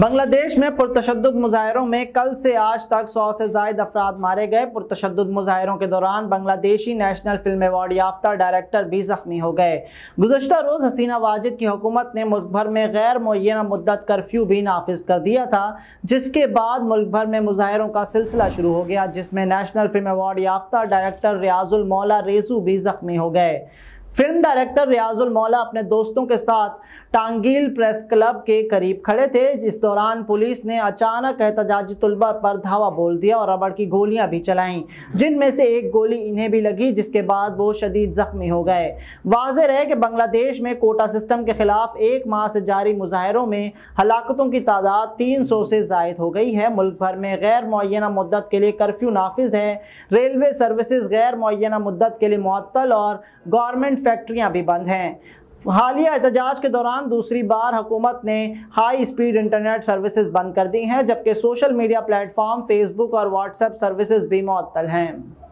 बांग्लादेश में पुरतशद मुजाहरों में कल से आज तक सौ से जायद अफराद मारे गए पुरतशद मुजाहरों के दौरान बांग्लादेशी नेशनल फिल्म अवार्ड याफ्ता डायरेक्टर भी जख्मी हो गए गुजशत रोज़ हसीना वाजिद की हुकूमत ने मुल्क भर में गैर मुना मुद्दत कर्फ्यू भी नाफिज कर दिया था जिसके बाद मुल्क भर में मुजाहरों का सिलसिला शुरू हो गया जिसमें नेशनल फिल्म अवार्ड याफ्ता डायरेक्टर रियाजुल मौला रेजू भी जख्मी हो गए फिल्म डायरेक्टर रियाजुल मौला अपने दोस्तों के साथ टांगील प्रेस क्लब के करीब खड़े थे इस दौरान पुलिस ने अचानक एहतजाजी तलबा पर धावा बोल दिया और रबड़ की गोलियां भी चलाईं जिनमें से एक गोली इन्हें भी लगी जिसके बाद वो शदीद जख्मी हो गए वाज रहे कि बांग्लादेश में कोटा सिस्टम के खिलाफ एक माह से जारी मुजाहरों में हलाकतों की तादाद तीन सौ से जायद हो गई है मुल्क भर में गैर मुना मदत के लिए कर्फ्यू नाफिज है रेलवे सर्विसज गैर मुना मदत के लिए मअतल और गवर्नमेंट फैक्ट्रियां भी बंद हैं हालिया एहतजाज के दौरान दूसरी बार हुकूमत ने हाई स्पीड इंटरनेट सर्विसेज बंद कर दी हैं जबकि सोशल मीडिया प्लेटफॉर्म फेसबुक और व्हाट्सएप सर्विसेज भी मअतल हैं